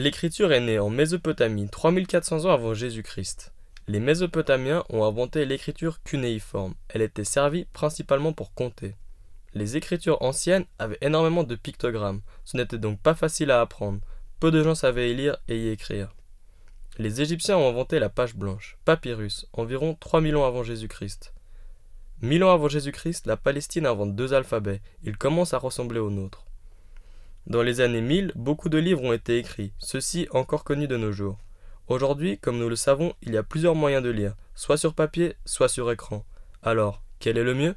L'écriture est née en Mésopotamie 3400 ans avant Jésus-Christ. Les Mésopotamiens ont inventé l'écriture cunéiforme. Elle était servie principalement pour compter. Les écritures anciennes avaient énormément de pictogrammes. Ce n'était donc pas facile à apprendre. Peu de gens savaient y lire et y écrire. Les Égyptiens ont inventé la page blanche, papyrus, environ 3000 ans avant Jésus-Christ. 1000 ans avant Jésus-Christ, la Palestine invente deux alphabets. Ils commencent à ressembler aux nôtres. Dans les années 1000, beaucoup de livres ont été écrits, ceux-ci encore connus de nos jours. Aujourd'hui, comme nous le savons, il y a plusieurs moyens de lire, soit sur papier, soit sur écran. Alors, quel est le mieux